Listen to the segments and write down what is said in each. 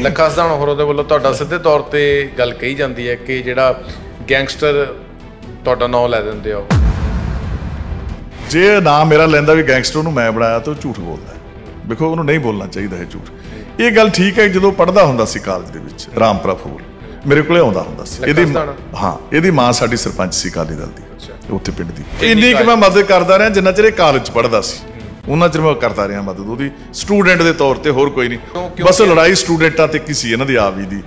ਲੱਖਾ ਸਦਾਨ ਹੋਰ ਉਹਦੇ ਵੱਲੋਂ ਤੁਹਾਡਾ ਸਿੱਧੇ ਤੌਰ ਤੇ ਗੱਲ ਕਹੀ ਜਾਂਦੀ ਹੈ ਕਿ ਜਿਹੜਾ ਗੈਂਗਸਟਰ ਤੁਹਾਡਾ ਨਾਮ ਲੈ ਦਿੰਦੇ ਆ ਜੇ ਨਾਮ ਮੇਰਾ ਲੈਂਦਾ ਵੀ ਗੈਂਗਸਟਰ ਨੂੰ ਮੈਂ ਬਣਾਇਆ ਤਾਂ ਝੂਠ ਬੋਲਦਾ ਵੇਖੋ ਉਹਨੂੰ ਨਹੀਂ ਬੋਲਣਾ ਚਾਹੀਦਾ ਹੈ ਝੂਠ ਇਹ ਗੱਲ ਠੀਕ ਹੈ ਜਦੋਂ ਪੜਦਾ ਹੁੰਦਾ ਸੀ ਕਾਲਜ ਦੇ ਵਿੱਚ ਰਾਮਪੁਰਾ ਫੂਲ ਮੇਰੇ ਕੋਲੇ ਆਉਂਦਾ ਹੁੰਦਾ ਸੀ ਇਹਦੀ ਹਾਂ ਇਹਦੀ ਮਾਂ ਸਾਡੀ ਸਰਪੰਚ ਸੀ ਕਾਲੀ ਦਲ ਦੀ ਉੱਥੇ ਪਿੰਡ ਦੀ ਇੰਨੀ ਕਿ ਮੈਂ ਮਦਦ ਕਰਦਾ ਰਿਹਾ ਜਿੰਨਾ ਚਿਰ ਇਹ ਕਾਲਜ ਪੜਦਾ ਸੀ ਉਹਨਾਂ ਚਿਰ ਮੈਂ ਕਰਦਾ ਰਿਹਾ ਮਦਦ ਉਹਦੀ ਸਟੂਡੈਂਟ ਦੇ ਤੌਰ ਤੇ ਹੋਰ ਕੋਈ ਨਹੀਂ ਬਸ ਲੜਾਈ ਸਟੂਡੈਂਟਾਂ ਤੇ ਸੀ ਇਹਨਾਂ ਦੀ ਆਵੀ ਦੀ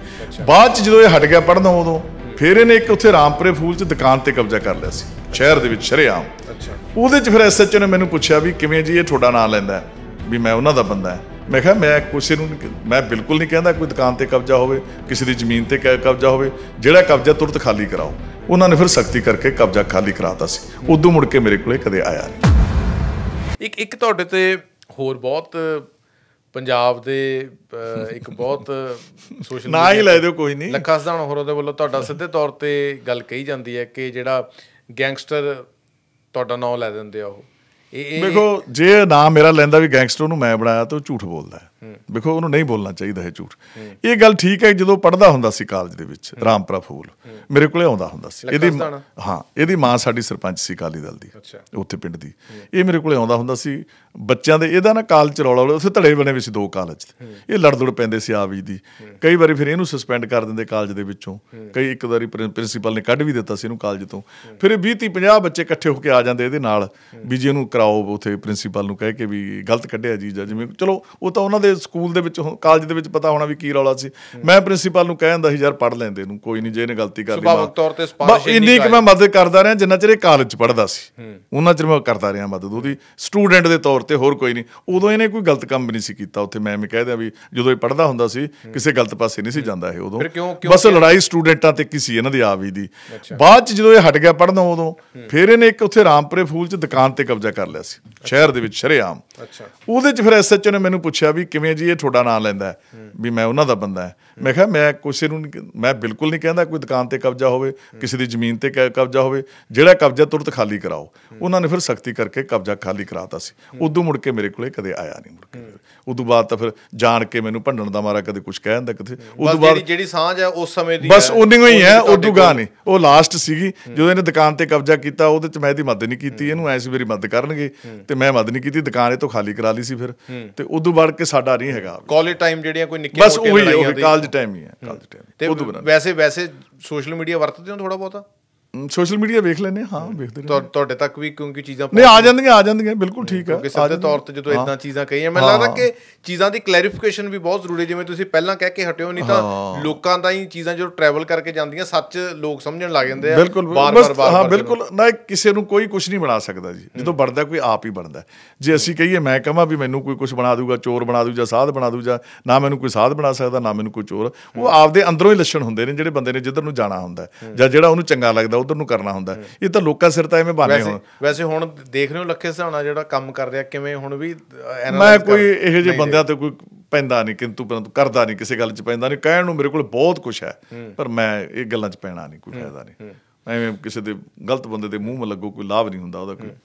ਬਾਅਦ ਚ ਜਦੋਂ ਇਹ ਹਟ ਗਿਆ ਪੜਨਾ ਉਦੋਂ ਫਿਰ ਇਹਨੇ ਇੱਕ ਉੱਥੇ ਰਾਮਪੁਰੇ ਫੂਲ 'ਚ ਦੁਕਾਨ ਤੇ ਕਬਜ਼ਾ ਕਰ ਲਿਆ ਸੀ ਸ਼ਹਿਰ ਦੇ ਵਿੱਚ ਸ਼ਰੇਆਮ ਅੱਛਾ ਉਹਦੇ 'ਚ ਫਿਰ ਐਸਐਚਓ ਨੇ ਮੈਨੂੰ ਪੁੱਛਿਆ ਵੀ ਕਿਵੇਂ ਜੀ ਇਹ ਤੁਹਾਡਾ ਨਾਮ ਲੈਂਦਾ ਵੀ ਮੈਂ ਉਹਨਾਂ ਦਾ ਬੰਦਾ ਮੈਂ ਕਿਹਾ ਮੈਂ ਕਿਸੇ ਨੂੰ ਮੈਂ ਬਿਲਕੁਲ ਨਹੀਂ ਕਹਿੰਦਾ ਕੋਈ ਦੁਕਾਨ ਤੇ ਕਬਜ਼ਾ ਹੋਵੇ ਕਿਸੇ ਦੀ ਜ਼ਮੀਨ ਤੇ ਕਬਜ਼ਾ ਹੋਵੇ ਜਿਹੜਾ ਕਬਜ਼ਾ ਤੁਰਤ ਖਾਲੀ ਕਰਾਓ ਉਹਨਾਂ ਨੇ ਫਿਰ ਸਖਤੀ ਕਰਕੇ ਕਬਜ਼ਾ ਖਾਲੀ ਕਰਾਤਾ ਸੀ ਉਦੋਂ ਮੁੜ ਕੇ ਮੇਰੇ ਕੋਲੇ ਕਦੇ ਆਇਆ ਨਹੀਂ ਇੱਕ ਇੱਕ ਤੁਹਾਡੇ ਤੇ ਹੋਰ ਬਹੁਤ ਪੰਜਾਬ ਦੇ ਇੱਕ ਬਹੁਤ ਸੋਸ਼ਲ ਨਾ ਹੀ ਲੈ ਦਿਓ ਕੋਈ ਨਹੀਂ ਲੱਖਾਂ ਸਦਾਨ ਹੋਰ ਉਹਦੇ ਵੱਲੋਂ ਤੁਹਾਡਾ ਸਿੱਧੇ ਤੌਰ ਤੇ ਗੱਲ ਕਹੀ ਜਾਂਦੀ ਹੈ ਕਿ ਜਿਹੜਾ ਗੈਂਗਸਟਰ ਤੁਹਾਡਾ ਨਾਮ ਲੈ ਦਿੰਦੇ ਆ ਉਹ ਵੇਖੋ ਜੇ ਨਾ ਮੇਰਾ ਲੈਂਦਾ ਵੀ ਗੈਂਗਸਟਰ ਨੂੰ ਮੈਂ ਬਣਾਇਆ ਤਾਂ ਉਹ ਝੂਠ ਬੋਲਦਾ ਹੈ ਵੇਖੋ ਉਹਨੂੰ ਨਹੀਂ ਬੋਲਣਾ ਚਾਹੀਦਾ ਹੈ ਝੂਠ ਇਹ ਗੱਲ ਠੀਕ ਹੈ ਜਦੋਂ ਪੜਦਾ ਹੁੰਦਾ ਸੀ ਕਾਲਜ ਦੇ ਵਿੱਚ ਰਾਮਪਰਾ ਫੂਲ ਮੇਰੇ ਕੋਲੇ ਆਉਂਦਾ ਹੁੰਦਾ ਸੀ ਇਹਦੀ ਹਾਂ ਇਹਦੀ ਮਾਂ ਸਾਡੀ ਸਰਪੰਚ ਸੀ ਕਾਲੀ ਦਲ ਦੀ ਉੱਥੇ ਪਿੰਡ ਦੀ ਇਹ ਮੇਰੇ ਕੋਲੇ ਆਉਂਦਾ ਹੁੰਦਾ ਸੀ ਬੱਚਿਆਂ ਦੇ ਇਹਦਾ ਨਾ ਕਾਲ ਚ ਰੌਲਾ ਉੱਥੇ ਧੜੇ ਬਣੇ ਵਿੱਚ ਦੋ ਕਾਲਜ ਇਹ ਲੜਦੜ ਪੈਂਦੇ ਸੀ ਆਵੀ ਦੀ ਕਈ ਵਾਰੀ ਫਿਰ ਇਹਨੂੰ ਸਸਪੈਂਡ ਕਰ ਦਿੰਦੇ ਕਾਲਜ ਦੇ ਵਿੱਚੋਂ ਕਈ ਇੱਕ ਵਾਰੀ ਪ੍ਰਿੰਸੀਪਲ ਨੇ ਕੱਢ ਵੀ ਦਿੱਤਾ ਸੀ ਇਹਨੂੰ ਕਾਲਜ ਤੋਂ ਫਿਰ 20 30 50 ਬੱਚੇ ਇਕੱਠੇ ਹੋ ਕੇ ਆ ਜਾਂਦੇ ਇਹਦੇ ਨਾਲ ਵੀ ਜੀ ਇਹਨੂੰ ਕਰਾਓ ਉਥੇ ਪ੍ਰਿੰਸੀਪਲ ਨੂੰ ਕਹਿ ਕੇ ਵੀ ਗਲਤ ਕੱਢਿਆ ਜੀ ਜਿਵੇਂ ਚਲੋ ਉਹ ਤਾਂ ਉਹਨਾਂ ਦੇ ਸਕੂਲ ਦੇ ਵਿੱਚ ਕਾਲਜ ਦੇ ਵਿੱਚ ਪਤਾ ਹੋਣਾ ਵੀ ਕੀ ਰੌਲਾ ਸੀ ਮੈਂ ਪ੍ਰਿੰਸੀਪਲ ਨੂੰ ਕਹਿ ਜਾਂਦਾ ਸੀ ਯਾਰ ਪੜ ਲੈਂਦੇ ਨੂੰ ਕੋਈ ਨਹੀਂ ਜੇ ਇਹਨੇ ਗਲਤੀ ਕਰ ਲਈ ਸੁਭਾਵਕ ਤੌਰ ਤੇ ਸਪਾਰਸ਼ ਇੰਨੀ ਕਿ ਮੈਂ ਮਦਦ ਕਰਦਾ ਰਿਹਾ ਜਿੰਨਾ ਚਿਰ ਇਹ ਕਾਲਜ ਚ ਪੜਦਾ ਸੀ ਉਹਨਾਂ ਚਿਰ ਮੈਂ ਕਰਦਾ ਰਿਹਾ ਮਦਦ ਉਹਦੀ ਸਟੂਡੈਂਟ ਦੇ ਤੌਰ ਤੇ ਹੋਰ ਕੋਈ ਨਹੀਂ ਉਦੋਂ ਇਹਨੇ ਕੋਈ ਗਲਤ ਕੰਮ ਨਹੀਂ ਸੀ ਕੀਤਾ ਉੱਥੇ ਮੈਂ ਵੀ ਕਹਿ ਵੀ ਜਦੋਂ ਇਹ ਪੜਦਾ ਹੁੰਦਾ ਸੀ ਕਿਸੇ ਗਲਤ ਪਾਸੇ ਨਹੀਂ ਸੀ ਜਾਂਦਾ ਇਹ ਉਦੋਂ ਬਸ ਲੜਾਈ ਸਟੂਡੈਂਟਾਂ ਤੇ ਕੀ ਸੀ ਇਹਨਾਂ ਦੀ ਆਵੀ ਦੀ ਬਾਅਦ ਚ ਜਦੋਂ ਇਹ ਹਟ ਗਿਆ ਪੜਨੋਂ ਉਦੋਂ ਫਿਰ ਇਹਨੇ ਇੱਕ ਉੱਥੇ ਰਾਮਪੁਰੇ ਫੂਲ ਚ ਦੁਕਾਨ ਤੇ ਕਬਜ਼ਾ ਕਰ Leslie. Certo. Certo, certo. ਅੱਛਾ ਉਹਦੇ ਚ ਫਿਰ ਐਸਐਚਓ ਨੇ ਮੈਨੂੰ ਪੁੱਛਿਆ ਵੀ ਕਿਵੇਂ ਜੀ ਇਹ ਤੁਹਾਡਾ ਨਾਮ ਲੈਂਦਾ ਵੀ ਮੈਂ ਉਹਨਾਂ ਦਾ ਬੰਦਾ ਹੈ ਮੈਂ ਕਿਹਾ ਮੈਂ ਕਿਸੇ ਨੂੰ ਮੈਂ ਬਿਲਕੁਲ ਨਹੀਂ ਕਹਿੰਦਾ ਕੋਈ ਦੁਕਾਨ ਤੇ ਕਬਜ਼ਾ ਹੋਵੇ ਕਿਸੇ ਦੀ ਜ਼ਮੀਨ ਤੇ ਕਬਜ਼ਾ ਹੋਵੇ ਜਿਹੜਾ ਕਬਜ਼ਾ ਤੁਰਤ ਖਾਲੀ ਕਰਾਓ ਉਹਨਾਂ ਨੇ ਫਿਰ ਸਖਤੀ ਕਰਕੇ ਕਬਜ਼ਾ ਖਾਲੀ ਕਰਾਤਾ ਸੀ ਉਦੋਂ ਮੁੜ ਕੇ ਮੇਰੇ ਕੋਲੇ ਕਦੇ ਆਇਆ ਨਹੀਂ ਮੁੜ ਕੇ ਉਦੋਂ ਬਾਅਦ ਤਾਂ ਫਿਰ ਜਾਣ ਕੇ ਮੈਨੂੰ ਭੰਡਣ ਦਾ ਮਾਰਾ ਕਦੇ ਕੁਝ ਕਹਿ ਦਿੰਦਾ ਕਿਤੇ ਉਦੋਂ ਬਾਅਦ ਜਿਹੜੀ ਸਾਂਝ ਹੈ ਉਸ ਸਮੇਂ ਦੀ ਬਸ ਉਨੀ ਹੀ ਹੈ ਉਦੋਂ ਗਾ ਨਹੀਂ ਉਹ ਲਾਸਟ ਸੀਗੀ ਜਦੋਂ ਇਹਨੇ ਦੁਕਾਨ ਤੇ ਕਬਜ਼ਾ ਕੀਤਾ ਉਹਦੇ ਚ ਮੈਂ ਇਹਦੀ ਮਦਦ ਨਹੀਂ ਕੀਤੀ ਇਹਨੂੰ ਐਸੀ ਮੇਰੀ ਮਦਦ ਕਰਨਗੇ ਤੇ ਮੈਂ ਮਦਦ ਨਹੀਂ ਕੀਤੀ ਦੁਕਾਨ ਤੋਂ ਖਾਲੀ ਕਰਾ ਲਈ ਸੀ ਫਿਰ ਤੇ ਉਦੋਂ ਵੜ ਕੇ ਸਾਡਾ ਨਹੀਂ ਹੈਗਾ ਕਾਲਜ ਟਾਈਮ ਜਿਹੜੀਆਂ ਕੋਈ ਨਿੱਕੇ ਮੋਟੇ ਲੜਾਈਆਂ ਬਸ ਉਹੀ ਕਾਲਜ ਟਾਈਮ ਹੀ ਹੈ ਕਾਲਜ ਟਾਈਮ ਤੇ ਵੈਸੇ ਵੈਸੇ ਸੋਸ਼ਲ ਮੀਡੀਆ ਵਰਤਦੇ ਹੋ ਥੋੜਾ ਬਹੁਤਾ ਸੋਸ਼ਲ ਮੀਡੀਆ ਵੇਖ ਲੈਨੇ ਹਾਂ ਵੇਖਦੇ ਰਹੇ ਤੁਹਾਡੇ ਤੱਕ ਵੀ ਕਿਉਂਕਿ ਚੀਜ਼ਾਂ ਨਹੀਂ ਆ ਜਾਂਦੀਆਂ ਆ ਜਾਂਦੀਆਂ ਬਿਲਕੁਲ ਠੀਕ ਆ ਕਿਉਂਕਿ ਸਿੱਧੇ ਤੌਰ ਤੇ ਜਦੋਂ ਇਦਾਂ ਚੀਜ਼ਾਂ ਕਹੀਆਂ ਮੈਨੂੰ ਲੱਗਦਾ ਕਿ ਚੀਜ਼ਾਂ ਦੀ ਕਲੈਰੀਫਿਕੇਸ਼ਨ ਵੀ ਬਹੁਤ ਜ਼ਰੂਰੀ ਜਿਵੇਂ ਤੁਸੀਂ ਪਹਿਲਾਂ ਕਹਿ ਕੇ ਹਟਿਓ ਨਹੀਂ ਤਾਂ ਲੋਕਾਂ ਦਾ ਹੀ ਚੀਜ਼ਾਂ ਜਦੋਂ ਟਰੈਵਲ ਕਰਕੇ ਜਾਂਦੀਆਂ ਸੱਚ ਲੋਕ ਸਮਝਣ ਲੱਗ ਜਾਂਦੇ ਆ ਬਿਲਕੁਲ ਬਾਰ ਬਾਰ ਹਾਂ ਬਿਲਕੁਲ ਨਾ ਕਿਸੇ ਨੂੰ ਕੋਈ ਕੁਝ ਨਹੀਂ ਬਣਾ ਸਕਦਾ ਜੀ ਜਦੋਂ ਬਣਦਾ ਕੋਈ ਆਪ ਹੀ ਬਣਦਾ ਜੇ ਅਸੀਂ ਕਹੀਏ ਮੈਂ ਕਹਾਂ ਵੀ ਮੈਨੂੰ ਕੋਈ ਕੁਝ ਬਣਾ ਦੂਗਾ ਚੋਰ ਬਣਾ ਦੂ ਜਾਂ ਸਾਧ ਬਣਾ ਦੂ ਜਾਂ ਨਾ ਮੈਨੂੰ ਕੋਈ ਸਾਧ ਬਣਾ ਸਕਦਾ ਨਾ ਮੈਨੂੰ ਕੋਈ ਚੋਰ ਉਹ ਆਪਦੇ ਅੰਦਰੋਂ ਹੀ ਲੱਛਣ ਹੁੰਦੇ ਨੇ ਜਿਹੜੇ ਬੰਦੇ ਨੇ ਜਿੱਧਰ ਨੂੰ ਜਾਣਾ ਹੁੰਦਾ ਜਾਂ ਜਿਹੜਾ ਉਹਨੂੰ ਚੰਗਾ ਲੱਗਦਾ ਉਧਰ ਨੂੰ ਕਰਨਾ ਹੁੰਦਾ ਇਹ ਤਾਂ ਲੋਕਾਂ ਸਿਰ ਤਾਂ ਐਵੇਂ ਬਾਨੇ ਹੋ ਵੈਸੇ ਹੁਣ ਦੇਖ ਰਹੇ ਹੋ ਲੱਖੇ ਸਹਾਣਾ ਜਿਹੜਾ ਕੰਮ ਕਰ ਰਿਹਾ ਕਿਵੇਂ ਹੁਣ ਵੀ ਮੈਂ ਕੋਈ ਇਹੋ ਜਿਹੇ ਬੰਦਿਆਂ ਤੇ ਕੋਈ ਪੈਂਦਾ ਨਹੀਂ ਕਿੰਤੂ ਪਰੰਤੂ ਕਰਦਾ ਨਹੀਂ ਕਿਸੇ ਗੱਲ 'ਚ ਪੈਂਦਾ ਨਹੀਂ ਕਹਿਣ ਨੂੰ ਮੇਰੇ ਕੋਲ ਬਹੁਤ ਕੁਝ ਹੈ ਪਰ ਮੈਂ ਇਹ ਗੱਲਾਂ 'ਚ ਪੈਣਾ ਨਹੀਂ ਕੋਈ ਫਾਇਦਾ ਨਹੀਂ ਐਵੇਂ ਕਿਸੇ ਦੇ ਗਲਤ ਬੰਦੇ ਦੇ ਮੂੰਹ ਮ ਲੱਗੋ ਕੋਈ ਲਾਭ ਨਹੀਂ ਹੁੰਦਾ ਉਹਦਾ ਕੋਈ